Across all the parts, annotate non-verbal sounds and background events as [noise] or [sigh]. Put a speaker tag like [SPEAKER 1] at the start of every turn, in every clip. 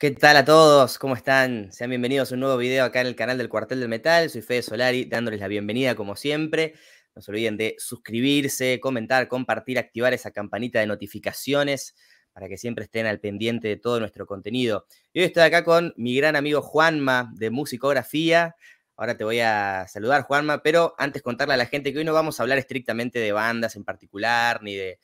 [SPEAKER 1] ¿Qué tal a todos? ¿Cómo están? Sean bienvenidos a un nuevo video acá en el canal del Cuartel del Metal. Soy Fede Solari, dándoles la bienvenida como siempre. No se olviden de suscribirse, comentar, compartir, activar esa campanita de notificaciones para que siempre estén al pendiente de todo nuestro contenido. Y hoy estoy acá con mi gran amigo Juanma de Musicografía. Ahora te voy a saludar, Juanma, pero antes contarle a la gente que hoy no vamos a hablar estrictamente de bandas en particular, ni de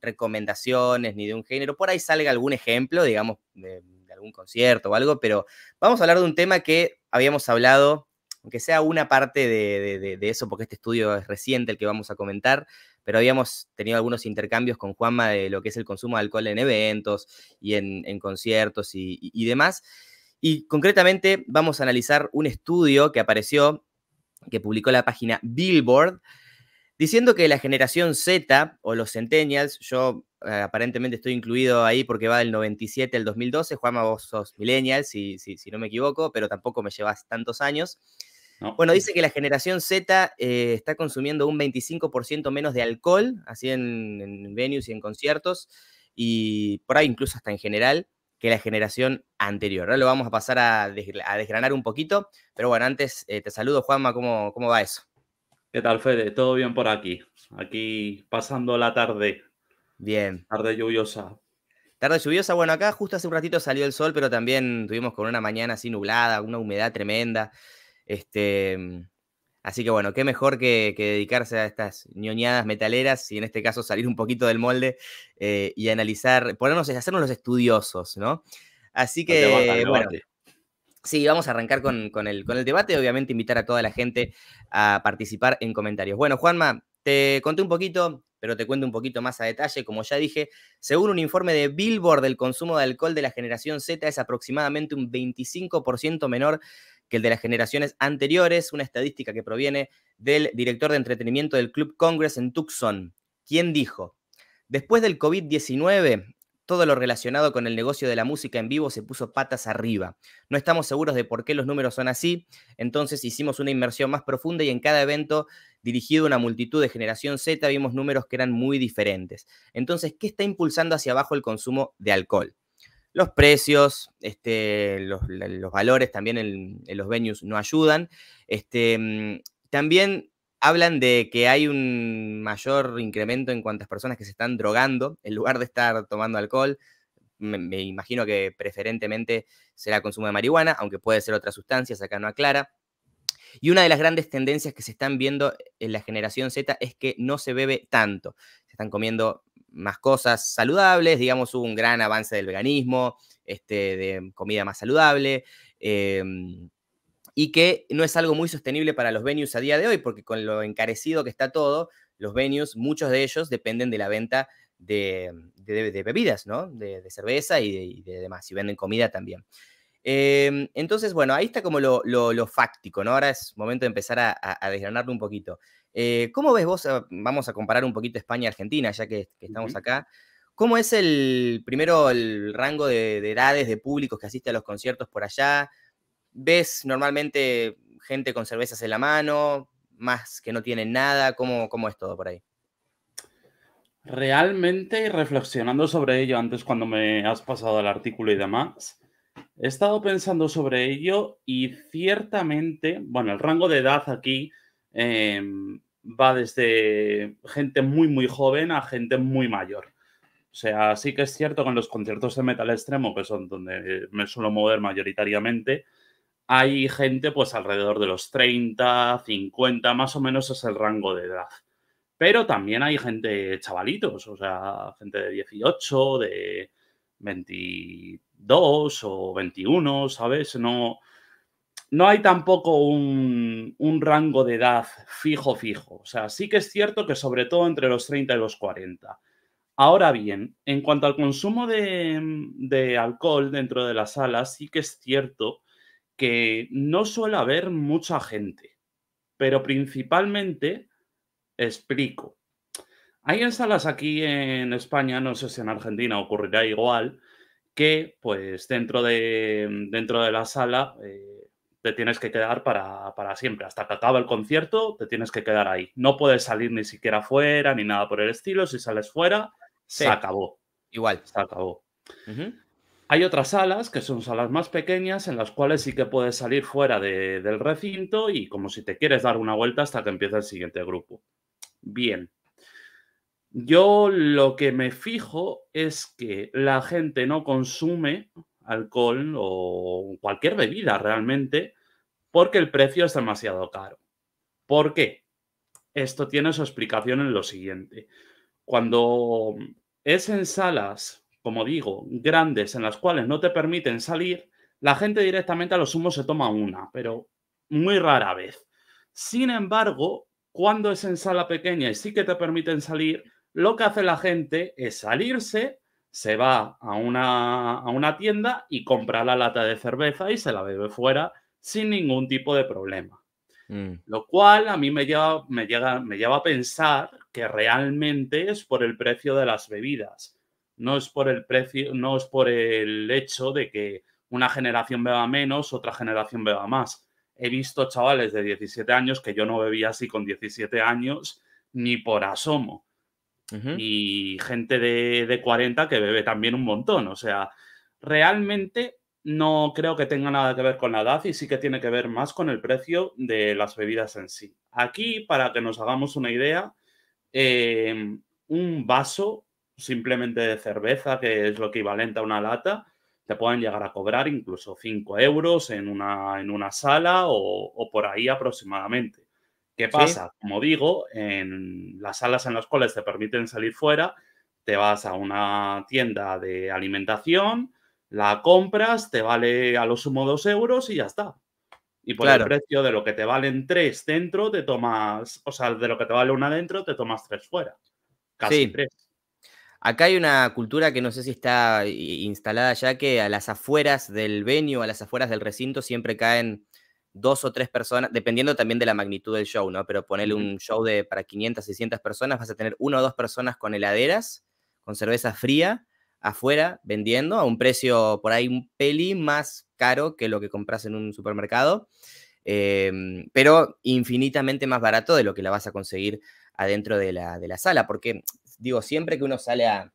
[SPEAKER 1] recomendaciones, ni de un género. Por ahí salga algún ejemplo, digamos, de algún concierto o algo, pero vamos a hablar de un tema que habíamos hablado, aunque sea una parte de, eso, porque este estudio es reciente el que vamos a comentar, pero habíamos tenido algunos intercambios con Juanma de lo que es el consumo de alcohol en eventos y en, conciertos y, y demás. Y concretamente vamos a analizar un estudio que apareció, que publicó la página Billboard, diciendo que la generación Z o los centennials, yo eh, aparentemente estoy incluido ahí porque va del 97 al 2012. Juanma, vos sos millennial, si, si, no me equivoco, pero tampoco me llevas tantos años. Bueno, dice que la generación Z eh, está consumiendo un 25% menos de alcohol, así en, venues y en conciertos, y por ahí incluso hasta en general, que la generación anterior. lo vamos a pasar a, desgranar un poquito, pero bueno, antes eh, te saludo, Juanma, ¿cómo, ¿cómo va eso? ¿Qué tal, Fede? ¿Todo bien por aquí?
[SPEAKER 2] Aquí pasando la tarde Bien. Tarde lluviosa.
[SPEAKER 1] Tarde lluviosa, bueno, acá justo hace un ratito salió el sol, pero también tuvimos con una mañana así nublada, una humedad tremenda. Este, así que bueno, qué mejor que, dedicarse a estas ñoñadas metaleras y en este caso salir un poquito del molde eh, y analizar, ponernos, hacernos los estudiosos, ¿no? Así que, bueno. Sí, vamos a arrancar con, el, con el debate. Obviamente, invitar a toda la gente a participar en comentarios. Bueno, Juanma, te conté un poquito pero te cuento un poquito más a detalle. Como ya dije, según un informe de Billboard, el consumo de alcohol de la generación Z es aproximadamente un 25% menor que el de las generaciones anteriores, una estadística que proviene del director de entretenimiento del Club Congress en Tucson, quien dijo, después del COVID-19, todo lo relacionado con el negocio de la música en vivo se puso patas arriba. No estamos seguros de por qué los números son así, entonces hicimos una inmersión más profunda y en cada evento dirigido a una multitud de generación Z vimos números que eran muy diferentes. Entonces, ¿qué está impulsando hacia abajo el consumo de alcohol? Los precios, este, los, valores también en, los venues no ayudan. Este, mm, también hablan de que hay un mayor incremento en cuantas personas que se están drogando en lugar de estar tomando alcohol. Me, imagino que preferentemente será consumo de marihuana, aunque puede ser otras sustancias, acá no aclara. Y una de las grandes tendencias que se están viendo en la generación Z es que no se bebe tanto. Se están comiendo más cosas saludables, digamos, hubo un gran avance del veganismo, este, de comida más saludable. Em, y que no es algo muy sostenible para los venues a día de hoy, porque con lo encarecido que está todo, los venues, muchos de ellos dependen de la venta de, bebidas, ¿no? De, cerveza y, de, demás, y venden comida también. Em, entonces, bueno, ahí está como lo, fáctico, ¿no? Ahora es momento de empezar a, desgranarlo un poquito. Eh, ¿Cómo ves vos, ah, vamos a comparar un poquito España-Argentina, ya que, estamos acá, ¿cómo es el, primero, el rango de edades de públicos que asisten a los conciertos por allá? ves normalmente gente con cervezas en la mano, más que no tienen nada, ¿cómo, es todo por ahí?
[SPEAKER 2] Realmente, reflexionando sobre ello antes cuando me has pasado el artículo y demás, he estado pensando sobre ello y ciertamente, bueno, el rango de edad aquí em, va desde gente muy, muy joven a gente muy mayor. O sea, sí que es cierto que en los conciertos de metal extremo, que son donde me suelo mover mayoritariamente, hay gente pues alrededor de los 30, 50, más o menos es el rango de edad. Pero también hay gente chavalitos, o sea, gente de 18, de 22 o 21, ¿sabes? No, no hay tampoco un, rango de edad fijo, fijo. O sea, sí que es cierto que sobre todo entre los 30 y los 40. Ahora bien, en cuanto al consumo de, de alcohol dentro de las salas, sí que es cierto que no suele haber mucha gente, pero principalmente, explico, hay en salas aquí en España, no sé si en Argentina ocurrirá igual, que pues dentro de, dentro de la sala eh, te tienes que quedar para, para, siempre. Hasta que acaba el concierto te tienes que quedar ahí. No puedes salir ni siquiera fuera ni nada por el estilo. Si sales fuera, se acabó. Igual. Se acabó. Hay otras salas que son salas más pequeñas en las cuales sí que puedes salir fuera del recinto y como si te quieres dar una vuelta hasta que empiece el siguiente grupo. Bien. Yo lo que me fijo es que la gente no consume alcohol o cualquier bebida realmente porque el precio es demasiado caro. ¿Por qué? Esto tiene su explicación en lo siguiente. Cuando es en salas como digo, grandes en las cuales no te permiten salir, la gente directamente a los humos se toma una, pero muy rara vez. Sin embargo, cuando es en sala pequeña y sí que te permiten salir, lo que hace la gente es salirse, se va a una, a una tienda y compra la lata de cerveza y se la bebe fuera sin ningún tipo de problema. Mm. Lo cual a mí me lleva, me, me lleva a pensar que realmente es por el precio de las bebidas no es por el precio, no es por el hecho de que una generación beba menos, otra generación beba más. He visto chavales de 17 años que yo no bebía así con 17 años ni por asomo. Y gente de, 40 que bebe también un montón. O sea, realmente no creo que tenga nada que ver con la edad y sí que tiene que ver más con el precio de las bebidas en sí. Aquí, para que nos hagamos una idea, eh, un vaso simplemente de cerveza, que es lo equivalente a una lata, te pueden llegar a cobrar incluso 5 euros en una, en una sala o, por ahí aproximadamente. ¿Qué pasa? Como digo, en las salas en las cuales te permiten salir fuera, te vas a una tienda de alimentación, la compras, te vale a lo sumo 2 euros y ya está. Y por el precio de lo que te valen 3 dentro, te tomas, o sea, de lo que te vale una dentro, te tomas tres fuera. Casi 3.
[SPEAKER 1] Acá hay una cultura que no sé si está eh, instalada ya, que a las afueras del venue, a las afueras del recinto, siempre caen dos o tres personas, dependiendo también de la magnitud del show, ¿no? Pero ponerle un show de para 500, 600 personas, vas a tener una o dos personas con heladeras, con cerveza fría, afuera, vendiendo a un precio por ahí un peli más caro que lo que compras en un supermercado, em, pero infinitamente más barato de lo que la vas a conseguir adentro de la, de la sala, porque digo, siempre que uno sale a,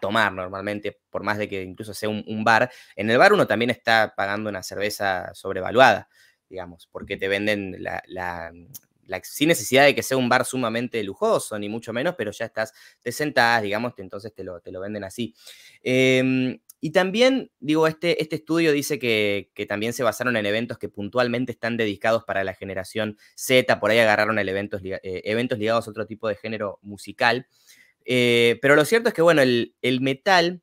[SPEAKER 1] tomar normalmente, por más de que incluso sea un, bar, en el bar uno también está pagando una cerveza sobrevaluada, digamos, porque te venden la, sin necesidad de que sea un bar sumamente lujoso, ni mucho menos, pero ya estás, te sentás, digamos, entonces te lo, te lo venden así. Em, y también, digo, este, este estudio dice que, también se basaron en eventos que puntualmente están dedicados para la generación Z, por ahí agarraron eventos, eh, eventos ligados a otro tipo de género musical. Eh, pero lo cierto es que, bueno, el, metal,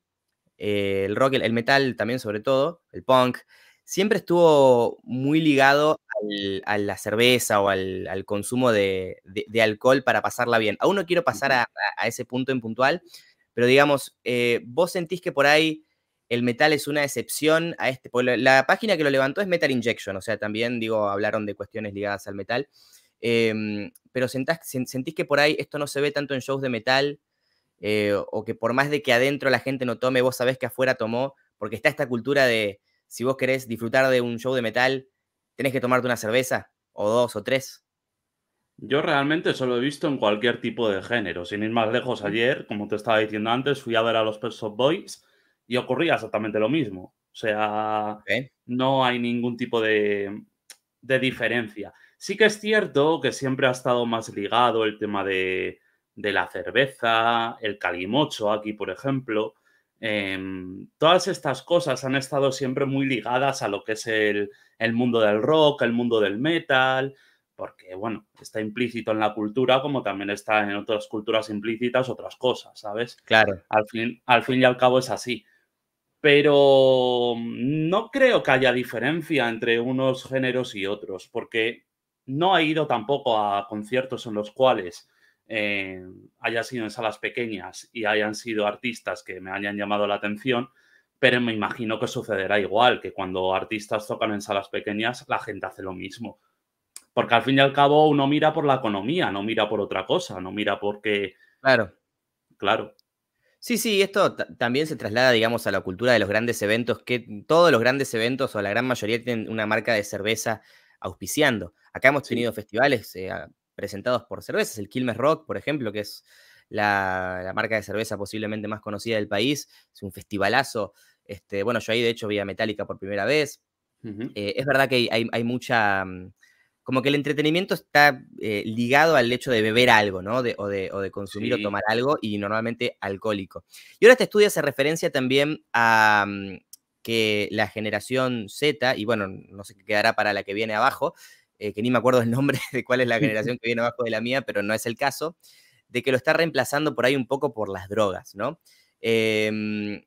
[SPEAKER 1] eh, el rock, el, metal también sobre todo, el punk, siempre estuvo muy ligado a la cerveza o al, consumo de, alcohol para pasarla bien. Aún no quiero pasar a, a ese punto en puntual, pero digamos, vos sentís que por ahí el metal es una excepción a este. La página que lo levantó es Metal Injection, o sea, también, digo, hablaron de cuestiones ligadas al metal. Em, pero sentís que por ahí esto no se ve tanto en shows de metal, eh, o que por más de que adentro la gente no tome, vos sabés que afuera tomó, porque está esta cultura de si vos querés disfrutar de un show de metal, tenés que tomarte una cerveza, o dos, o tres.
[SPEAKER 2] Yo realmente eso lo he visto en cualquier tipo de género. Sin ir más lejos, ayer, como te estaba diciendo antes, fui a ver a los of Boys y ocurría exactamente lo mismo. O sea, no hay ningún tipo de, diferencia. Sí que es cierto que siempre ha estado más ligado el tema de, la cerveza, el calimocho aquí, por ejemplo. Em, todas estas cosas han estado siempre muy ligadas a lo que es el, el mundo del rock, el mundo del metal, porque, bueno, está implícito en la cultura como también está en otras culturas implícitas otras cosas, ¿sabes? Claro. Al fin, al fin y al cabo es así pero no creo que haya diferencia entre unos géneros y otros, porque no he ido tampoco a conciertos en los cuales eh, haya sido en salas pequeñas y hayan sido artistas que me hayan llamado la atención, pero me imagino que sucederá igual, que cuando artistas tocan en salas pequeñas la gente hace lo mismo. Porque al fin y al cabo uno mira por la economía, no mira por otra cosa, no mira porque... Claro. Claro. Sí, sí, esto también se traslada, digamos, a la
[SPEAKER 1] cultura de los grandes eventos, que todos los grandes eventos o la gran mayoría tienen una marca de cerveza auspiciando. Acá hemos tenido festivales eh, presentados por cervezas, el Quilmes Rock, por ejemplo, que es la, marca de cerveza posiblemente más conocida del país, es un festivalazo. Este, bueno, yo ahí de hecho vi a Metallica por primera vez. Eh, es verdad que hay mucha, mm, como que el entretenimiento está eh, ligado al hecho de beber algo, ¿no? o, de, consumir o tomar algo y normalmente alcohólico. Y ahora este estudio hace referencia también a mm, que la generación Z, y bueno, no sé qué quedará para la que viene abajo, eh, que ni me acuerdo el nombre [laughs] de cuál es la generación que viene abajo de la mía, pero no es el caso, de que lo está reemplazando por ahí un poco por las drogas, ¿no? Em,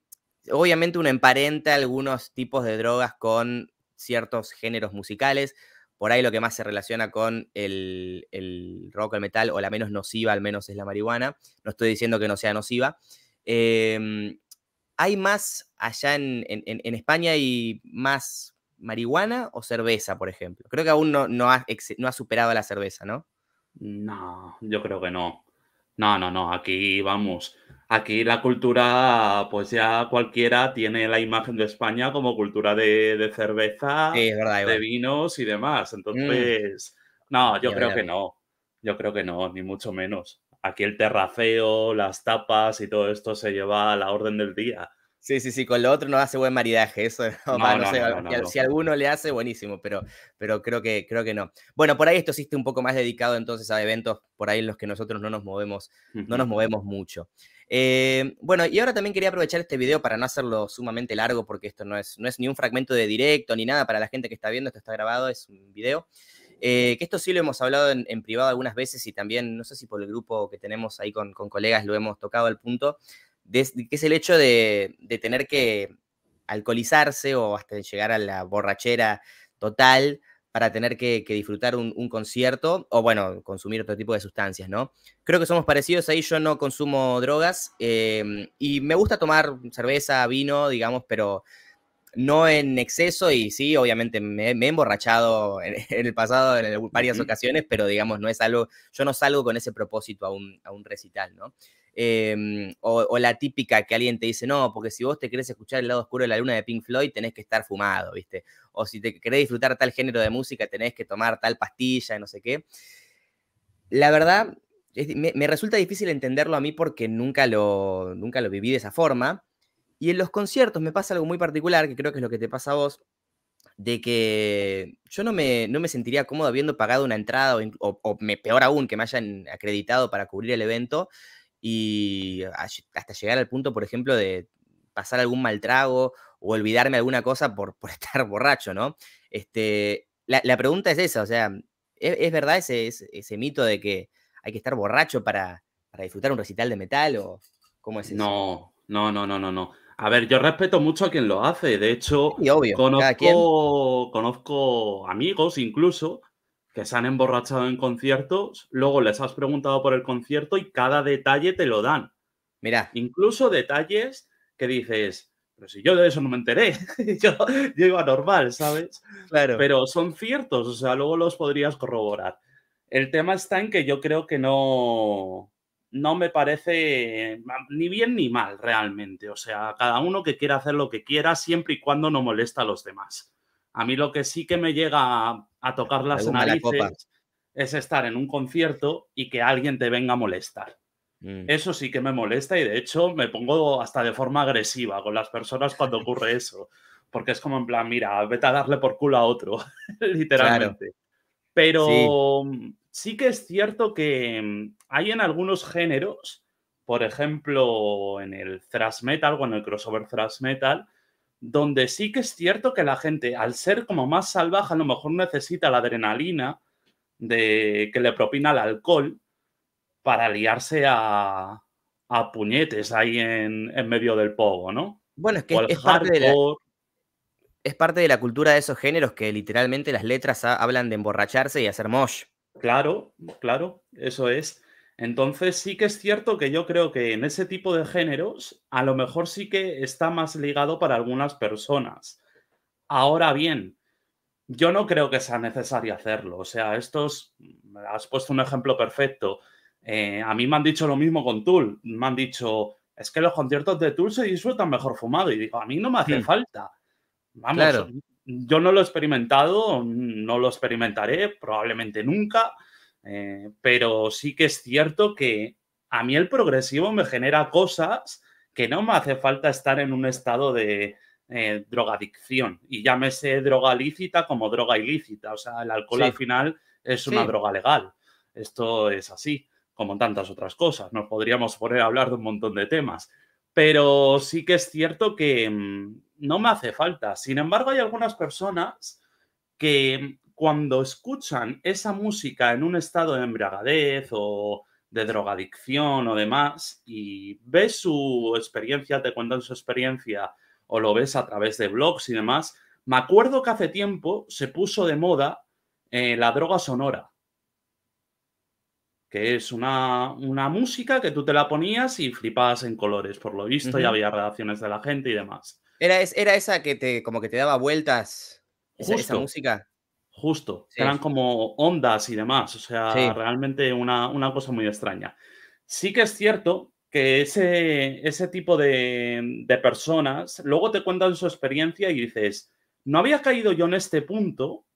[SPEAKER 1] obviamente uno emparenta algunos tipos de drogas con ciertos géneros musicales, por ahí lo que más se relaciona con el, rock, el metal, o la menos nociva al menos es la marihuana. No estoy diciendo que no sea nociva. Em, ¿Hay más allá en, España y más marihuana o cerveza, por ejemplo? Creo que aún no, no, ha, no ha superado la cerveza, ¿no?
[SPEAKER 2] No, yo creo que no. No, no, no, aquí vamos. Aquí la cultura, pues ya cualquiera tiene la imagen de España como cultura de, cerveza, de vinos y demás. Mm. Entonces, no, yo creo que no. Yo creo que no, ni mucho menos. Aquí el terraceo, las tapas y todo esto se lleva a la orden del día. Sí, sí, sí, con lo otro no hace buen maridaje, eso [laughs] no, sé, si, alguno le
[SPEAKER 1] hace, buenísimo, pero, pero creo, que, creo que no. Bueno, por ahí esto está un poco más dedicado entonces a eventos por ahí en los que nosotros no nos movemos, no nos movemos mucho. Eh, bueno, y ahora también quería aprovechar este video para no hacerlo sumamente largo, porque esto no es, no es ni un fragmento de directo ni nada para la gente que está viendo, esto está grabado, es un video. Eh, que esto sí lo hemos hablado en, privado algunas veces y también, no sé si por el grupo que tenemos ahí con, con colegas lo hemos tocado al punto, que es el hecho de, tener que alcoholizarse o hasta llegar a la borrachera total para tener que, disfrutar un, concierto o, bueno, consumir otro tipo de sustancias, ¿no? Creo que somos parecidos ahí, yo no consumo drogas em, y me gusta tomar cerveza, vino, digamos, pero no en exceso y sí, obviamente me, he emborrachado [laughs] en, el pasado en varias ocasiones, pero digamos, no es algo, yo no salgo con ese propósito a un, a un recital, ¿no? Em, o, la típica que alguien te dice, no, porque si vos te querés escuchar el lado oscuro de la luna de Pink Floyd, tenés que estar fumado, ¿viste? O si te querés disfrutar tal género de música, tenés que tomar tal pastilla, no sé qué. La verdad, me, resulta difícil entenderlo a mí porque nunca lo, nunca lo viví de esa forma. Y en los conciertos me pasa algo muy particular, que creo que es lo que te pasa a vos, de que yo no me, no me sentiría cómodo habiendo pagado una entrada o, peor aún que me hayan acreditado para cubrir el evento y hasta llegar al punto, por ejemplo, de pasar algún mal trago o olvidarme alguna cosa por, [laughs] estar borracho, ¿no? Este, la, pregunta es esa, o sea, ¿es, verdad ese, mito de que hay que estar borracho para, disfrutar un recital de metal o
[SPEAKER 2] cómo es eso? No, no, no, no, no, no. A ver, yo respeto mucho a quien lo hace, de hecho, conozco, conozco amigos incluso que se han emborrachado en conciertos, luego les has preguntado por el concierto y cada detalle te lo dan. Mira. Incluso detalles que dices, pero si yo de eso no me enteré, [laughs] yo, iba normal, ¿sabes? Claro. Pero son ciertos, o sea, luego los podrías corroborar. El tema está en que yo creo que no, no me parece ni bien ni mal realmente. O sea, cada uno que quiera hacer lo que quiera siempre y cuando no molesta a los demás. A mí lo que sí que me llega a, tocar las narices es estar en un concierto y que alguien te venga a molestar. Mm. Eso sí que me molesta y de hecho me pongo hasta de forma agresiva con las personas cuando ocurre [laughs] eso, porque es como en plan, mira, vete a darle por culo a otro, [laughs] literalmente. Pero sí. que es cierto que mm, hay en algunos géneros, por ejemplo, en el thrash metal, en el crossover thrash metal, donde sí que es cierto que la gente, al ser como más salvaje, a lo mejor necesita la adrenalina de, que le propina el alcohol para liarse a, puñetes ahí en, medio del pogo, ¿no? Bueno, es que es parte, de la,
[SPEAKER 1] es parte, de la, cultura de esos géneros que literalmente las letras hablan
[SPEAKER 2] de emborracharse y hacer mosh. Claro, claro, eso es. Entonces sí que es cierto que yo creo que en ese tipo de géneros a lo mejor sí que está más ligado para algunas personas. Ahora bien, yo no creo que sea necesario hacerlo. O sea, estos, has puesto un ejemplo perfecto. Eh, a mí me han dicho lo mismo con Tool. Me han dicho, es que los conciertos de Tool se disfrutan mejor fumado. Y digo, a mí no me hace hmm. falta. Vamos, yo no lo he experimentado, no lo experimentaré, probablemente nunca. Eh, pero sí que es cierto que a mí el progresivo me genera cosas que no me hace falta estar en un estado de eh, drogadicción. Y llámese droga lícita como droga ilícita. O sea, el alcohol al final es una droga legal. Esto es así, como tantas otras cosas. Nos podríamos poner a hablar de un montón de temas. Pero sí que es cierto que mm, no me hace falta. Sin embargo, hay algunas personas que cuando escuchan esa música en un estado de embriagadez o de drogadicción o demás y ves su experiencia, te cuentan su experiencia o lo ves a través de blogs y demás, me acuerdo que hace tiempo se puso de moda eh, la droga sonora, que es una, música que tú te la ponías y flipabas en colores, por lo visto, y había reacciones de la gente y demás.
[SPEAKER 1] Era, esa que te, como que te daba vueltas,
[SPEAKER 2] esa música justo. Eran como ondas y demás, o sea, realmente una, cosa muy extraña. Sí que es cierto que ese, ese tipo de, de, personas luego te cuentan su experiencia y dices, no había caído yo en este punto,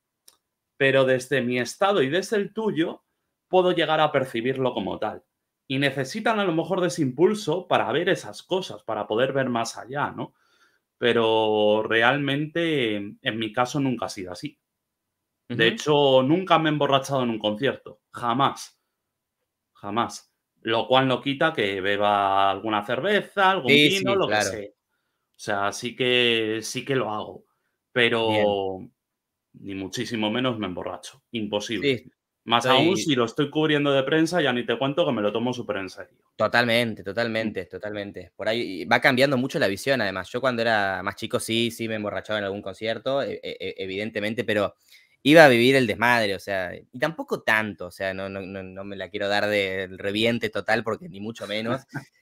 [SPEAKER 2] pero desde mi estado y desde el tuyo puedo llegar a percibirlo como tal. Y necesitan a lo mejor de ese impulso para ver esas cosas, para poder ver más allá, ¿no? Pero realmente en mi caso nunca ha sido así. De hecho, nunca me he emborrachado en un concierto, jamás, jamás. Lo cual no quita que beba alguna cerveza, algún vino, lo que sea. O sea, sí que, sí que lo hago, pero ni muchísimo menos me emborracho, imposible.
[SPEAKER 1] Más aún si
[SPEAKER 2] lo estoy cubriendo de prensa, ya ni te cuento que me lo tomo súper en
[SPEAKER 1] serio. Totalmente, totalmente, totalmente. Por ahí va cambiando mucho la visión, además. Yo cuando era más chico sí, sí me emborrachado en algún concierto, e, e, e, evidentemente, pero iba a vivir el desmadre, o sea, y tampoco tanto, o sea, no, no, no me la quiero dar del reviente total porque ni mucho menos,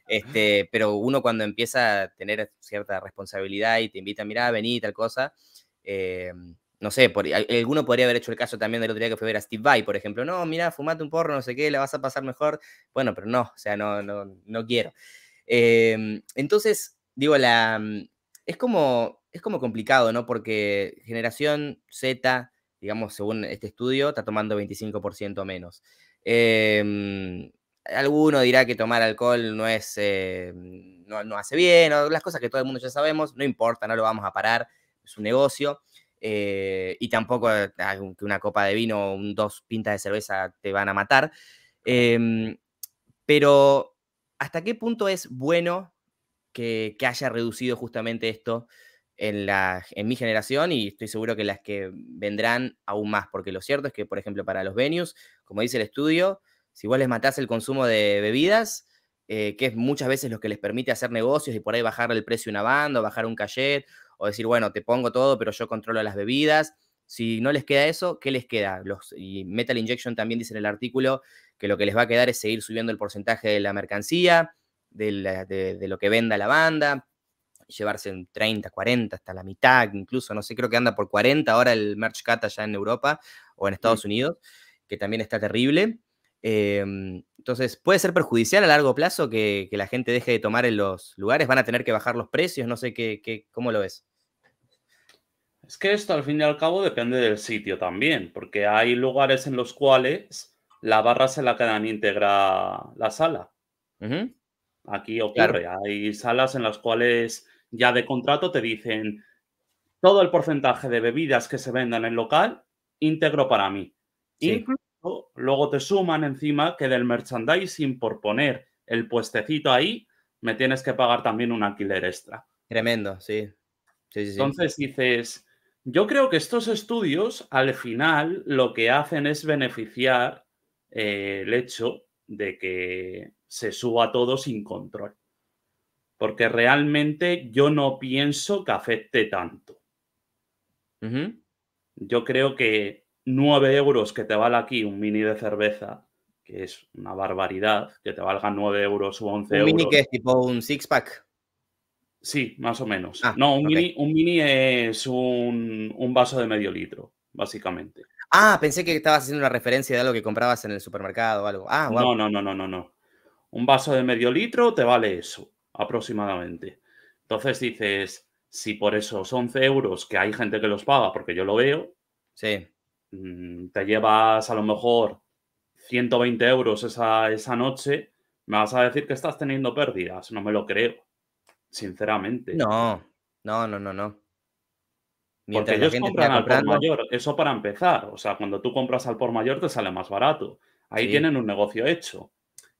[SPEAKER 1] este, pero uno cuando empieza a tener cierta responsabilidad y te invita, mira, vení, tal cosa, eh, no sé, alguno podría haber hecho el caso también del otro día que fue ver a Steve Vai, por ejemplo, no, mira, fumate un porro, no sé qué, la vas a pasar mejor, bueno, pero no, o sea, no, no, no quiero. Em, entonces, digo, la, es como, es como complicado, ¿no? Porque generación Z, digamos, según este estudio, está tomando 25% menos. Em, alguno dirá que tomar alcohol no es, eh, no, hace bien, o las cosas que todo el mundo ya sabemos, no importa, no lo vamos a parar, es un negocio. Eh, y tampoco eh, que una copa de vino o dos pintas de cerveza te van a matar. Em, pero, ¿hasta qué punto es bueno que, que haya reducido justamente esto? en, mi generación y estoy seguro que las que vendrán aún más, porque lo cierto es que, por ejemplo, para los venues, como dice el estudio, si vos les matás el consumo de bebidas, eh, que es muchas veces lo que les permite hacer negocios y por ahí bajar el precio de una banda, o bajar un cachet, o decir, bueno, te pongo todo, pero yo controlo las bebidas. Si no les queda eso, ¿qué les queda? Los, y Metal Injection también dice en el artículo que lo que les va a quedar es seguir subiendo el porcentaje de la mercancía, de lo que venda la banda, llevarse en 30, 40, hasta la mitad, incluso, no sé, creo que anda por 40 ahora el merch cat allá en Europa o en Estados Unidos, que también está terrible. Em, entonces, puede ser perjudicial a largo plazo que, la gente deje de tomar en los lugares, van a tener que bajar los precios, no sé qué, cómo lo
[SPEAKER 2] ves. Es que esto al fin y al cabo depende del sitio también, porque hay lugares en los cuales la barra se la quedan íntegra la sala. Aquí ocurre, hay salas en las cuales ya de contrato te dicen todo el porcentaje de bebidas que se vendan en el local íntegro para mí. Y Incluso luego te suman encima que del merchandising por poner el puestecito ahí, me tienes que pagar también un alquiler extra. Tremendo, sí. Entonces dices, yo creo que estos estudios al final lo que hacen es beneficiar eh, el hecho de que se suba todo sin control porque realmente yo no pienso que afecte tanto. Yo creo que 9 euros que te vale aquí un mini de cerveza, que es una barbaridad, que te valga 9 euros o 11 euros. ¿Un mini que es tipo un six-pack? Sí, más o menos. Ah, no, un, mini, es un, vaso de medio litro, básicamente.
[SPEAKER 1] Ah, pensé que estabas haciendo una referencia de algo que comprabas en el supermercado o algo. Ah, No, no, no, no,
[SPEAKER 2] no, no. Un vaso de medio litro te vale eso aproximadamente. Entonces dices, si por esos 11 euros que hay gente que los paga, porque yo lo veo, mm, te llevas a lo mejor 120 euros esa, esa noche, me vas a decir que estás teniendo pérdidas. No me lo creo, sinceramente. No, no, no, no, no. Mientras porque ellos compran al por mayor, eso para empezar. O sea, cuando tú compras al por mayor te sale más barato. Ahí tienen un negocio hecho.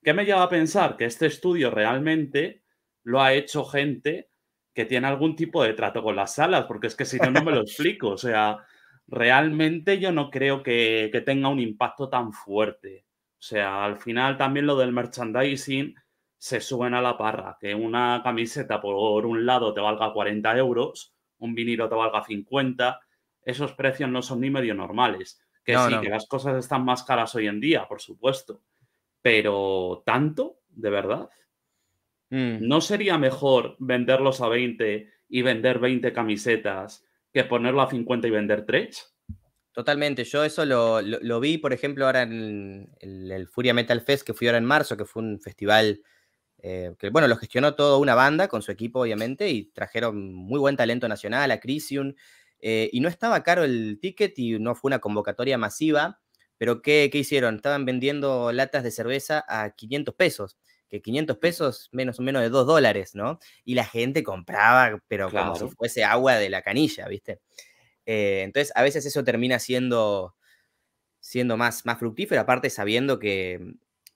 [SPEAKER 2] ¿Qué me lleva a pensar? Que este estudio realmente lo ha hecho gente que tiene algún tipo de trato con las salas, porque es que si no, no me lo [laughs] explico. O sea, realmente yo no creo que, tenga un impacto tan fuerte. O sea, al final también lo del merchandising se suben a la parra, que una camiseta por un lado te valga 40 euros, un vinilo te valga 50, esos precios no son ni medio normales. Que sí, que las cosas están más caras hoy en día, por supuesto, pero tanto, de verdad. Mm. ¿No sería mejor venderlos a 20 y vender 20 camisetas que ponerlo a 50 y vender 3? Totalmente, yo eso
[SPEAKER 1] lo, vi, por ejemplo, ahora en el, Furia Metal Fest que fui ahora en marzo, que fue un festival eh, que, bueno, lo gestionó toda una banda con su equipo, obviamente, y trajeron muy buen talento nacional a Crisium. Eh, y no estaba caro el ticket y no fue una convocatoria masiva, pero ¿qué, ¿qué, hicieron? Estaban vendiendo latas de cerveza a 500 pesos. 500 pesos menos o menos de 2 dólares, ¿no? Y la gente compraba, pero como si fuese agua de la canilla, ¿viste? Eh, entonces, a veces eso termina siendo, siendo más, más fructífero, aparte sabiendo que mm,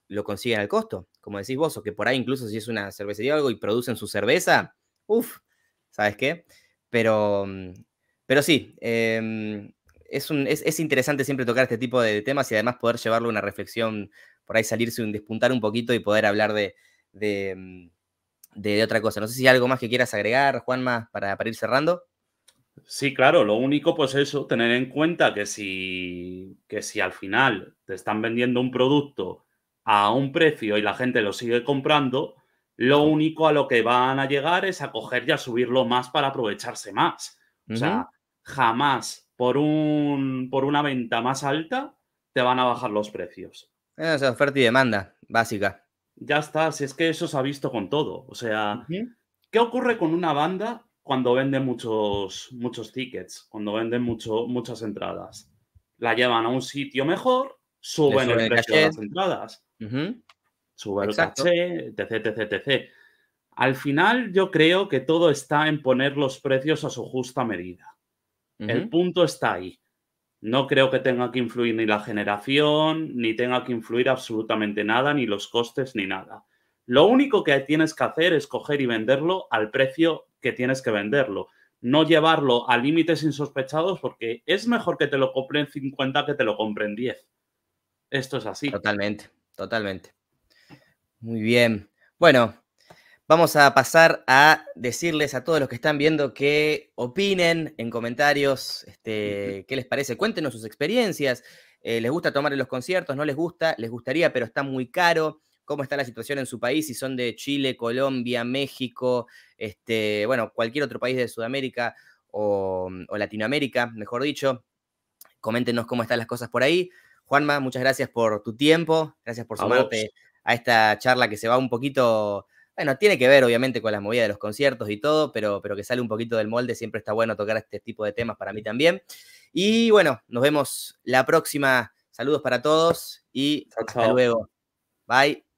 [SPEAKER 1] lo consiguen al costo, como decís vos, o que por ahí incluso si es una cervecería o algo y producen su cerveza, uff, ¿sabes qué? Pero, mm, pero sí, em, es, interesante siempre tocar este tipo de temas y además poder llevarlo a una reflexión, por ahí salirse, un, despuntar un poquito y poder hablar mm, de, otra cosa. No sé si hay algo más que quieras agregar, Juanma, para, para ir cerrando.
[SPEAKER 2] Sí, claro, lo único pues eso, tener en cuenta que si, que si al final te están vendiendo un producto a un precio y la gente lo sigue comprando, lo único a lo que van a llegar es a coger y a subirlo más para aprovecharse más. O sea, jamás por, un, por una venta más alta, te van a bajar los precios. Ah, es oferta y demanda, básica. Ya está, si es que eso se ha visto con todo. O sea, ¿qué ocurre con una banda cuando vende muchos, muchos tickets, cuando venden mucho, muchas entradas? La llevan a un sitio mejor, suben, el precio de las entradas, suben el caché, etc, etc, etc. Al final yo creo que todo está en poner los precios a su justa medida. El punto está ahí. No creo que tenga que influir ni la generación, ni tenga que influir absolutamente nada, ni los costes, ni nada. Lo único que tienes que hacer es coger y venderlo al precio que tienes que venderlo. No llevarlo a límites insospechados porque es mejor que te lo compren 50 que te lo compren 10. Esto es así. Totalmente, totalmente.
[SPEAKER 1] Muy bien. Bueno, Vamos a pasar a decirles a todos los que están viendo que opinen en comentarios este, qué les parece. Cuéntenos sus experiencias. Eh, ¿Les gusta tomar en los conciertos? ¿No les gusta? ¿Les gustaría, pero está muy caro? ¿Cómo está la situación en su país? Si son de Chile, Colombia, México, este, bueno, cualquier otro país de Sudamérica o, Latinoamérica, mejor dicho. Coméntenos cómo están las cosas por ahí. Juanma, muchas gracias por tu tiempo. Gracias por sumarte a esta charla que se va un poquito bueno, tiene que ver obviamente con las movidas de los conciertos y todo, pero, pero que sale un poquito del molde, siempre está bueno tocar este tipo de temas para mí también. Y bueno, nos vemos la próxima. Saludos para todos y hasta luego. Bye.